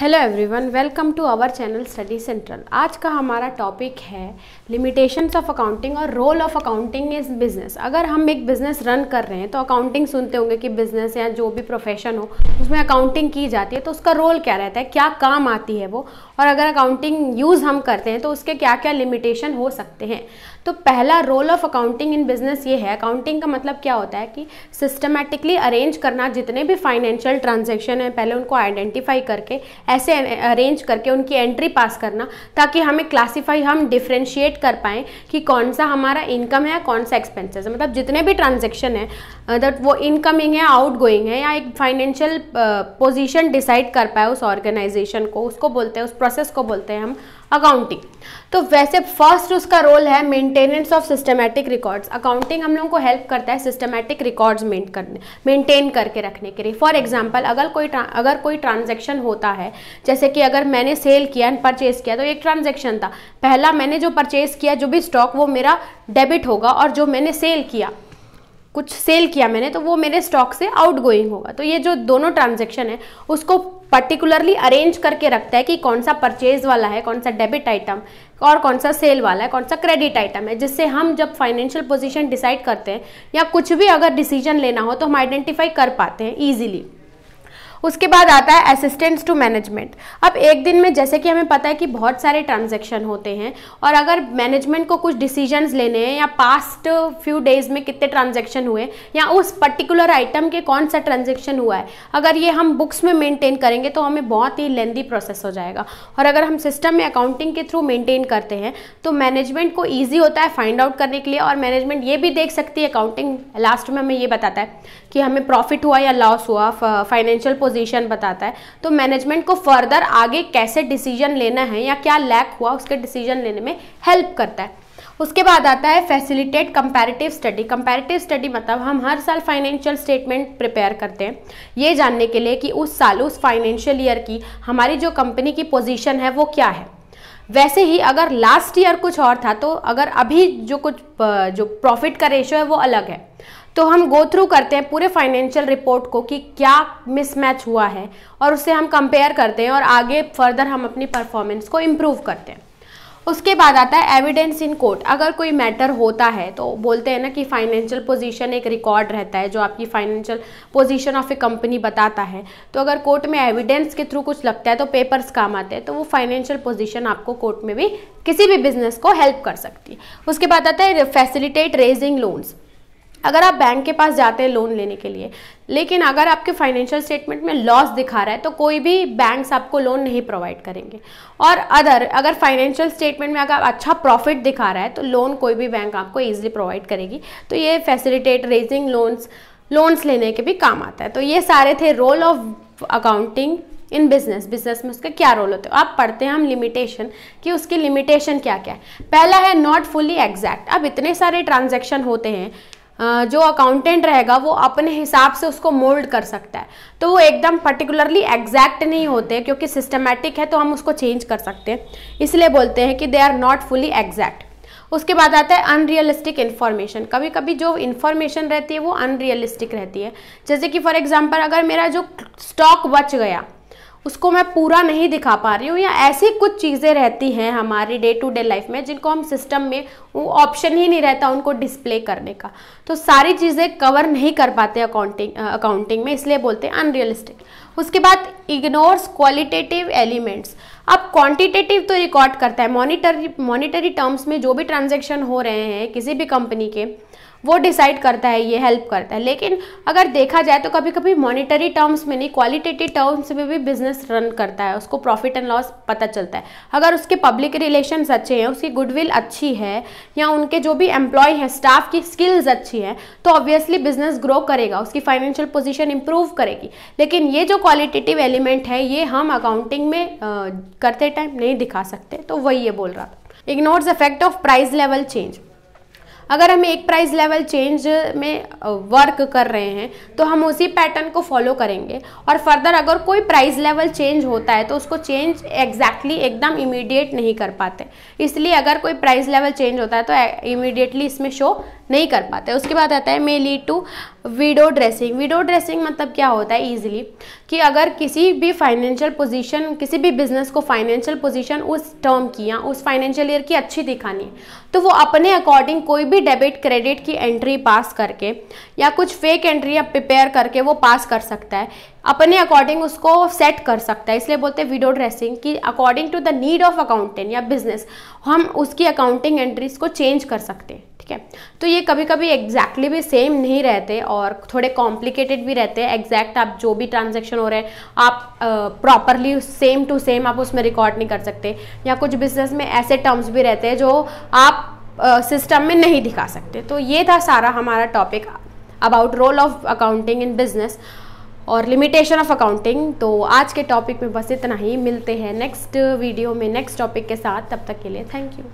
hello everyone welcome to our channel study central आज का हमारा टॉपिक है लिमिटेशंस ऑफ अकाउंटिंग और role of accounting is business अगर हम एक बिजनेस रन कर रहे हैं तो अकाउंटिंग सुनते होंगे कि बिजनेस या जो भी प्रोफेशन हो उसमें अकाउंटिंग की जाती है तो उसका रोल क्या रहता है क्या काम आती है वो और अगर अकाउंटिंग यूज़ हम करते हैं तो उसके क्या क्या लिमिटेशन हो सकते हैं तो पहला role of accounting in business ये है अकाउंटिंग का मतलब क्या होता है कि सिस्टमेटिकली अरेंज करना जितने भी फाइनेंशियल ट्रांजेक्शन है पहले उनको आइडेंटिफाई करके ऐसे अरेंज करके उनकी एंट्री पास करना ताकि हमें क्लासीफाई हम डिफ्रेंशिएट कर पाएँ कि कौन सा हमारा इनकम है कौन सा एक्सपेंसेस है मतलब जितने भी ट्रांजेक्शन है दैट वो इनकमिंग है आउट गोइंग है या एक फाइनेंशियल पोजिशन डिसाइड कर पाए उस ऑर्गेनाइजेशन को उसको बोलते हैं उस प्रोसेस को बोलते हैं हम अकाउंटिंग तो वैसे फर्स्ट उसका रोल है maintenance of systematic records accounting हम लोगों को हेल्प करता है सिस्टमैटिक रिकॉर्ड्स करने मेंटेन करके रखने के लिए फॉर एग्जांपल अगर कोई अगर कोई ट्रांजैक्शन होता है जैसे कि अगर मैंने सेल किया एंड परचेज किया तो एक ट्रांजेक्शन था पहला मैंने जो परचेज किया जो भी स्टॉक वो मेरा डेबिट होगा और जो मैंने सेल किया कुछ सेल किया मैंने तो वो मेरे स्टॉक से आउट गोइंग होगा तो ये जो दोनों ट्रांजेक्शन है उसको पर्टिकुलरली अरेंज करके रखता है कि कौन सा परचेज वाला है कौन सा डेबिट आइटम और कौन सा सेल वाला है कौन सा क्रेडिट आइटम है जिससे हम जब फाइनेंशियल पोजीशन डिसाइड करते हैं या कुछ भी अगर डिसीजन लेना हो तो हम आइडेंटिफाई कर पाते हैं ईजिली उसके बाद आता है असिस्टेंट्स टू मैनेजमेंट अब एक दिन में जैसे कि हमें पता है कि बहुत सारे ट्रांजेक्शन होते हैं और अगर मैनेजमेंट को कुछ डिसीजंस लेने हैं या पास्ट फ्यू डेज में कितने ट्रांजेक्शन हुए या उस पर्टिकुलर आइटम के कौन सा ट्रांजेक्शन हुआ है अगर ये हम बुक्स में मेनटेन करेंगे तो हमें बहुत ही लेंदी प्रोसेस हो जाएगा और अगर हम सिस्टम में अकाउंटिंग के थ्रू मेनटेन करते हैं तो मैनेजमेंट को ईजी होता है फाइंड आउट करने के लिए और मैनेजमेंट ये भी देख सकती है अकाउंटिंग लास्ट में हमें ये बताता है कि हमें प्रॉफिट हुआ या लॉस हुआ फाइनेंशियल पोजीशन बताता है तो मैनेजमेंट को फर्दर आगे कैसे डिसीजन लेना है या क्या लैक हुआ उसके डिसीजन लेने में हेल्प करता है उसके बाद आता है facilitate comparative study comparative study मतलब हम हर साल फाइनेंशियल स्टेटमेंट प्रिपेयर करते हैं ये जानने के लिए कि उस साल उस फाइनेंशियल ईयर की हमारी जो कंपनी की पोजीशन है वो क्या है वैसे ही अगर लास्ट ईयर कुछ और था तो अगर अभी जो कुछ जो प्रॉफिट का रेशो है वो अलग है तो हम गो थ्रू करते हैं पूरे फाइनेंशियल रिपोर्ट को कि क्या मिसमैच हुआ है और उससे हम कंपेयर करते हैं और आगे फर्दर हम अपनी परफॉर्मेंस को इम्प्रूव करते हैं उसके बाद आता है एविडेंस इन कोर्ट अगर कोई मैटर होता है तो बोलते हैं ना कि फाइनेंशियल पोजीशन एक रिकॉर्ड रहता है जो आपकी financial position of a company बताता है तो अगर कोर्ट में एविडेंस के थ्रू कुछ लगता है तो पेपर्स काम आते हैं तो वो फाइनेंशियल पोजीशन आपको कोर्ट में भी किसी भी बिजनेस को हेल्प कर सकती है उसके बाद आता है फैसिलिटेट रेजिंग लोन्स अगर आप बैंक के पास जाते हैं लोन लेने के लिए लेकिन अगर आपके फाइनेंशियल स्टेटमेंट में लॉस दिखा रहा है तो कोई भी बैंक आपको लोन नहीं प्रोवाइड करेंगे और अदर अगर फाइनेंशियल स्टेटमेंट में अगर अच्छा प्रॉफिट दिखा रहा है तो लोन कोई भी बैंक आपको ईजिली प्रोवाइड करेगी तो ये फैसिलिटेट रेजिंग लोन्स लोन्स लेने के भी काम आता है तो ये सारे थे role of accounting in business business में उसके क्या रोल होते हैं आप पढ़ते हैं हम लिमिटेशन कि उसकी लिमिटेशन क्या क्या है पहला है नॉट फुली एग्जैक्ट अब इतने सारे ट्रांजेक्शन होते हैं जो अकाउंटेंट रहेगा वो अपने हिसाब से उसको मोल्ड कर सकता है तो वो एकदम पर्टिकुलरली एग्जैक्ट नहीं होते क्योंकि सिस्टमेटिक है तो हम उसको चेंज कर सकते हैं इसलिए बोलते हैं कि they are not fully exact उसके बाद आता है अनरियलिस्टिक इन्फॉर्मेशन कभी कभी जो इन्फॉर्मेशन रहती है वो अनरियलिस्टिक रहती है जैसे कि फॉर एग्जाम्पल अगर मेरा जो स्टॉक बच गया उसको मैं पूरा नहीं दिखा पा रही हूँ या ऐसी कुछ चीज़ें रहती हैं हमारी डे टू डे लाइफ में जिनको हम सिस्टम में वो ऑप्शन ही नहीं रहता उनको डिस्प्ले करने का तो सारी चीज़ें कवर नहीं कर पाते अकाउंटिंग अकाउंटिंग में इसलिए बोलते हैं अनरियलिस्टिक उसके बाद इग्नोर्स क्वालिटेटिव एलिमेंट्स अब क्वांटिटेटिव तो रिकॉर्ड करता है मॉनिटरी मॉनिटरी टर्म्स में जो भी ट्रांजेक्शन हो रहे हैं किसी भी कंपनी के वो डिसाइड करता है ये हेल्प करता है लेकिन अगर देखा जाए तो कभी कभी मॉनिटरी टर्म्स में नहीं क्वालिटेटिव टर्म्स में भी बिजनेस रन करता है उसको प्रॉफिट एंड लॉस पता चलता है अगर उसके पब्लिक रिलेशन अच्छे हैं उसकी गुडविल अच्छी है या उनके जो भी एम्प्लॉय हैं स्टाफ की स्किल्स अच्छी हैं तो ऑब्वियसली बिजनेस ग्रो करेगा उसकी फाइनेंशियल पोजिशन इंप्रूव करेगी लेकिन ये जो क्वालिटेटिव एलिमेंट है ये हम अकाउंटिंग में आ, करते टाइम नहीं दिखा सकते तो वही ये बोल रहा था ignores affect of price level change अगर हम एक प्राइस लेवल चेंज में वर्क कर रहे हैं तो हम उसी पैटर्न को फॉलो करेंगे और फर्दर अगर कोई प्राइस लेवल चेंज होता है तो उसको चेंज एग्जैक्टली एकदम इमीडिएट नहीं कर पाते इसलिए अगर कोई प्राइस लेवल चेंज होता है तो इमीडिएटली इसमें शो नहीं कर पाते उसके बाद आता है may lead to window dressing window dressing मतलब क्या होता है ईजिली कि अगर किसी भी फाइनेंशियल पोजीशन किसी भी बिजनेस को फाइनेंशियल पोजीशन उस टर्म की या उस फाइनेंशियल ईयर की अच्छी दिखानी है तो वो अपने अकॉर्डिंग कोई भी डेबिट क्रेडिट की एंट्री पास करके या कुछ फेक आप प्रिपेयर करके वो पास कर सकता है अपने अकॉर्डिंग उसको सेट कर सकता है इसलिए बोलते हैं विडो ड्रेसिंग कि according to the need of accountant या बिजनेस हम उसकी अकाउंटिंग एंट्रीज को चेंज कर सकते हैं ठीक है तो ये कभी कभी एग्जैक्टली exactly भी सेम नहीं रहते और थोड़े कॉम्प्लिकेटेड भी रहते हैं एग्जैक्ट आप जो भी ट्रांजेक्शन हो रहे हैं आप प्रॉपरली सेम टू सेम आप उसमें रिकॉर्ड नहीं कर सकते या कुछ बिजनेस में ऐसे टर्म्स भी रहते हैं जो आप सिस्टम में नहीं दिखा सकते तो ये था सारा हमारा topic about role of accounting in business और लिमिटेशन ऑफ अकाउंटिंग तो आज के टॉपिक में बस इतना ही मिलते हैं नेक्स्ट वीडियो में नेक्स्ट टॉपिक के साथ तब तक के लिए थैंक यू